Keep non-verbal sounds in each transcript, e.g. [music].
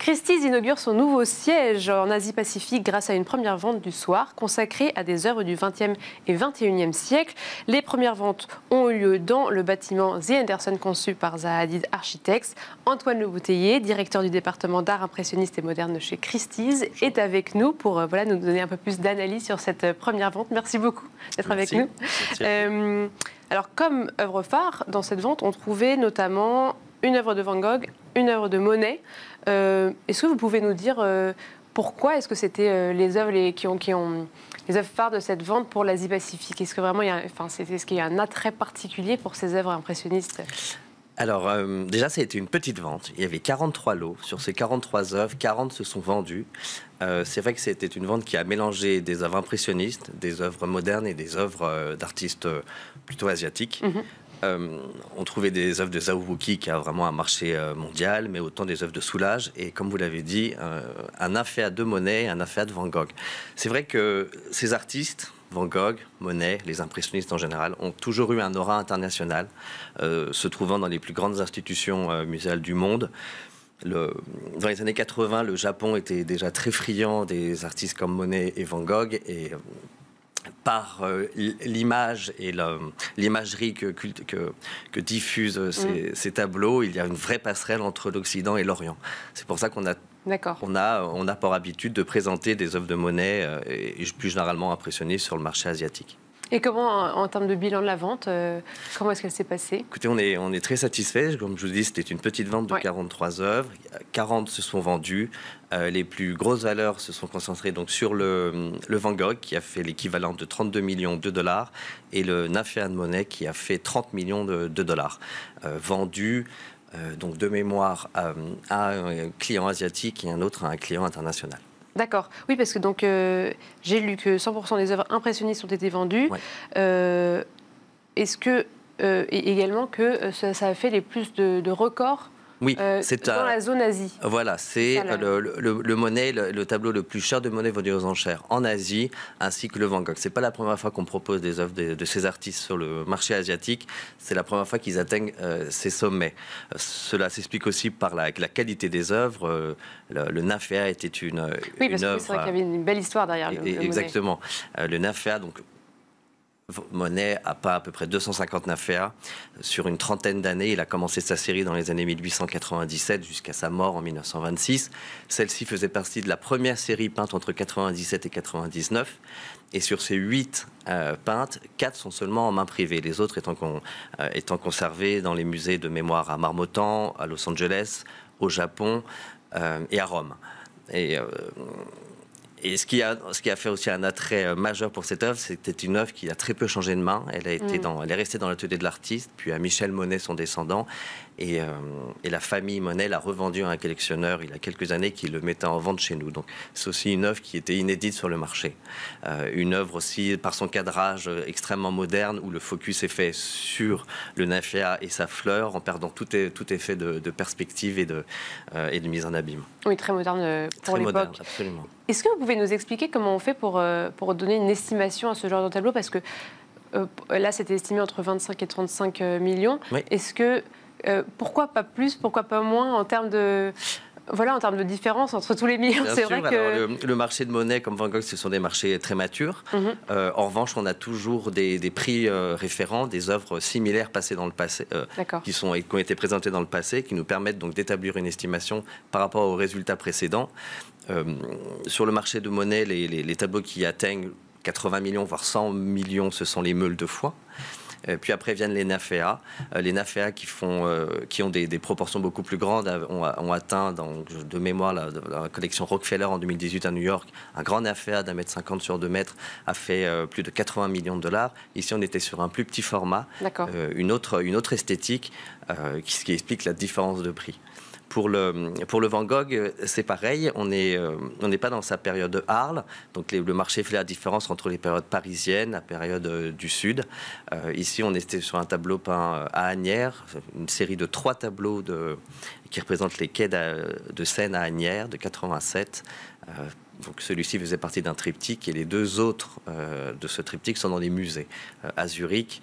Christie's inaugure son nouveau siège en Asie-Pacifique grâce à une première vente du soir consacrée à des œuvres du XXe et XXIe e siècle. Les premières ventes ont eu lieu dans le bâtiment The Anderson conçu par Zahadid Architects. Antoine Le directeur du département d'art impressionniste et moderne chez Christie's, est avec nous pour euh, voilà, nous donner un peu plus d'analyse sur cette euh, première vente. Merci beaucoup d'être avec nous. Euh, alors comme œuvre phare, dans cette vente, on trouvait notamment une œuvre de Van Gogh, une œuvre de Monet. Euh, est-ce que vous pouvez nous dire euh, pourquoi est-ce que c'était euh, les œuvres les, qui, ont, qui ont les œuvres phares de cette vente pour l'Asie Pacifique Est-ce que vraiment, il y a, enfin, ce qu'il y a un attrait particulier pour ces œuvres impressionnistes alors ça déjà, c'était une petite vente. Il y avait 43 lots. Sur ces 43 œuvres, 40 se sont vendues. c'est vrai que c'était une vente qui a mélangé des œuvres impressionnistes, des œuvres modernes et des œuvres d'artistes plutôt asiatiques. Mhm. Euh, on trouvait des œuvres de Zhao qui a vraiment un marché euh, mondial, mais autant des œuvres de Soulage et, comme vous l'avez dit, euh, un affaire de Monet, un affaire de Van Gogh. C'est vrai que ces artistes, Van Gogh, Monet, les impressionnistes en général, ont toujours eu un aura international, se trouvant dans les plus grandes institutions muséales du monde, dans les années 80, le Japon était déjà très friand des artistes comme Monet et Van Gogh. Et par euh, l'image et l'imagerie que, diffusent euh, mm. ces, tableaux, il y a une vraie passerelle entre l'Occident et l'Orient. C'est pour ça qu'on a on a, on pour habitude de présenter des œuvres de monnaie euh, et plus généralement impressionnées sur le marché asiatique. Et comment, en, termes de bilan de la vente, euh, comment est-ce qu'elle s'est passée Écoutez, on est, on est très satisfait. Comme je vous dis, c'était une petite vente de 43 œuvres. 40 se sont vendues. Euh, les plus grosses valeurs se sont concentrées donc sur le, Van Gogh, qui a fait l'équivalent de 32 millions de dollars, et le Naféan Monet, qui a fait 30 millions de, dollars. vendu vendus euh, donc de mémoire à un client asiatique et un autre à un client international. D'accord. Oui, parce que donc euh, j'ai lu que 100% des œuvres impressionnistes ont été vendues. Euh, est-ce que euh, également que ça, a fait les plus de, de records oui, euh, c'est dans la zone Asie. Voilà, c'est le, le, le, tableau le plus cher de monnaie vendu aux enchères en Asie, ainsi que le Van Gogh. C'est pas la première fois qu'on propose des œuvres de, ces artistes sur le marché asiatique. C'est la première fois qu'ils atteignent euh, ces sommets. Euh, cela s'explique aussi par la, qualité des œuvres. le, Naféa était une, oui, une c'est vrai qu'il y avait une belle histoire derrière. E, le, e, Monet. exactement. le Naféa, donc Monet a pas à peu près 250 affaires Sur une trentaine d'années, il a commencé sa série dans les années 1897 jusqu'à sa mort en 1926. Celle-ci faisait partie de la première série peinte entre 97 et 99. Et sur ces huit euh, peintes, quatre sont seulement en main privée, les autres euh, étant, conservées dans les musées de mémoire à Marmottan, à Los Angeles, au Japon euh, et à Rome. Et et ce qui, a, ce qui a fait aussi un attrait euh, majeur pour cette œuvre, c'était une œuvre qui a très peu changé de main. Elle, a été mm. dans, elle est restée dans l'atelier de l'artiste, puis à Michel Monet, son descendant. Et, euh, la famille Monet l'a revendue à un collectionneur il y a quelques années qui le mettait en vente chez nous. Donc c'est aussi une œuvre qui était inédite sur le marché. Euh, une œuvre aussi par son cadrage extrêmement moderne où le focus est fait sur le Nafia et sa fleur en perdant tout, tout effet de, perspective et de, et de mise en abîme. Oui, très moderne pour l'époque. Absolument. Est-ce que vous pouvez nous expliquer comment on fait pour, euh, pour donner une estimation à ce genre de tableau Parce que euh, là, c'était estimé entre 25 et 35 euh, millions. Est-ce que. pourquoi pas plus Pourquoi pas moins en termes de voilà, en termes de différence entre tous les millions, c'est vrai que... le, marché de monnaie, comme Van Gogh, ce sont des marchés très matures. Mhm. Euh, en revanche, on a toujours des, prix euh, référents, des œuvres similaires passées dans le passé, euh, qui, sont, qui ont été présentées dans le passé, qui nous permettent donc d'établir une estimation par rapport aux résultats précédents. sur le marché de monnaie, les, tableaux qui atteignent 80 millions, voire 100 millions, ce sont les meules de foie. Euh, puis après viennent les NAFEA. Euh, les NAFEA qui, font, euh, qui ont des, proportions beaucoup plus grandes ont, atteint, de mémoire, la, collection Rockefeller en 2018 à New York. Un grand NAFEA d'un mètre cinquante sur deux mètres a fait plus de 80 millions de dollars. Ici, on était sur un plus petit format, une, autre, une autre esthétique, ce qui explique la différence de prix. Pour le, pour le Van Gogh, c'est pareil. On n'est euh, on n'est pas dans sa période de Arles. Donc le marché fait la différence entre les périodes parisiennes, la période euh, du Sud. Euh, ici, on était sur un tableau peint à Agnières, une série de trois tableaux de, qui représentent les quais de Seine à Agnières de 87. donc celui-ci faisait partie d'un triptyque et les deux autres de ce triptyque sont dans des musées à Zurich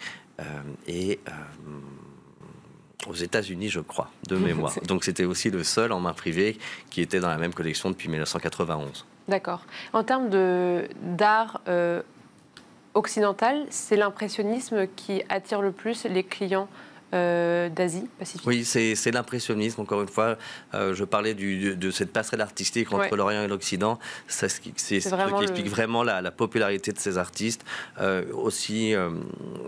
et aux États-Unis, je crois, de [laughs] mémoire. Donc c'était aussi le seul en main privée qui était dans la même collection depuis 1991. D'accord. En termes d'art euh, occidental, c'est l'impressionnisme qui attire le plus les clients euh, d'Asie Pacifique. Oui, c'est l'impressionnisme, encore une fois. Euh, je parlais de, cette passerelle artistique entre l'Orient et l'Occident. C'est ce qui, explique vraiment la, popularité de ces artistes. Euh, aussi,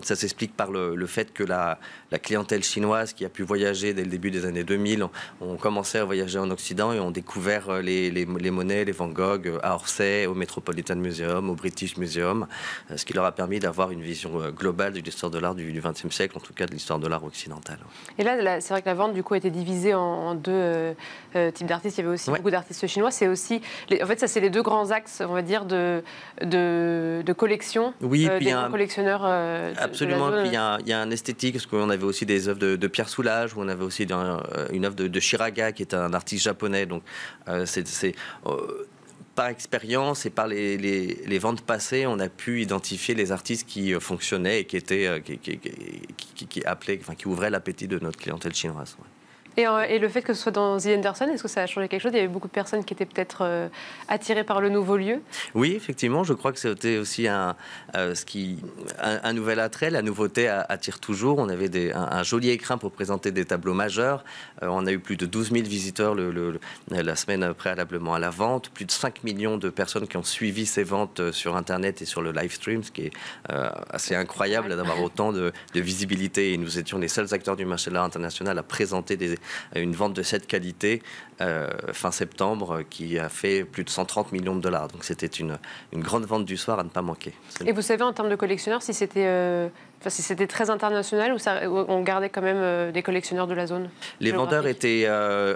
ça s'explique par le, fait que la, clientèle chinoise qui a pu voyager dès le début des années 2000 ont, commencé à voyager en Occident et ont découvert les, les, les monnaies, les Van Gogh à Orsay, au Metropolitan Museum, au British Museum, ce qui leur a permis d'avoir une vision globale de l'histoire de l'art du XXe siècle, en tout cas de l'histoire de l'art occidentale. Et là, c'est vrai que la vente, du coup, était été divisée en, deux euh, euh, types d'artistes. Il y avait aussi beaucoup d'artistes chinois. C'est aussi, en fait, ça, c'est les deux grands axes, on va dire, de, de, collection. Oui, euh, puis des un, collectionneurs. absolument. puis il y, a un, il y, a un esthétique, parce qu'on avait aussi des œuvres de, de, Pierre Soulages, où on avait aussi une œuvre de, Shiraga, qui est un artiste japonais. Donc, c'est par expérience et par les, ventes passées, on a pu identifier les artistes qui euh, fonctionnaient et qui étaient, euh, qui, qui, qui, qui qui ouvraient l'appétit de notre clientèle chinoise. Euh, et, le fait que ce soit dans The Anderson, est-ce que ça a changé quelque chose Il y avait beaucoup de personnes qui étaient peut-être euh, attirées par le nouveau lieu. Oui, effectivement, je crois que c'était aussi un, euh, ce qui, un, nouvel attrait. La nouveauté attire toujours. On avait un, joli écrin pour présenter des tableaux majeurs. on a eu plus de 12 000 visiteurs le, la semaine préalablement à la vente, plus de 5 millions de personnes qui ont suivi ces ventes sur Internet et sur le live stream, ce qui est assez incroyable d'avoir autant de, de, visibilité. Et nous étions les seuls acteurs du marché de l'art international à présenter des, une vente de cette qualité euh, fin septembre qui a fait plus de 130 millions de dollars. Donc c'était une, grande vente du soir à ne pas manquer. Et vous savez en termes de collectionneurs si c'était euh, très international ou, on gardait quand même euh, des collectionneurs de la zone Les vendeurs étaient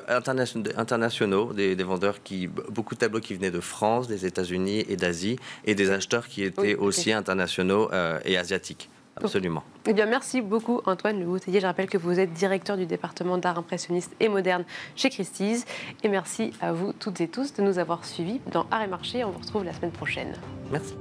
internationaux, des, vendeurs qui beaucoup de tableaux qui venaient de France, des États-Unis et d'Asie, et des acheteurs qui étaient aussi internationaux et asiatiques. Absolument. Eh bien, merci beaucoup Antoine Le Je rappelle que vous êtes directeur du département d'art impressionniste et moderne chez Christie's. Et merci à vous toutes et tous de nous avoir suivis dans Art et Marché. On vous retrouve la semaine prochaine. Merci.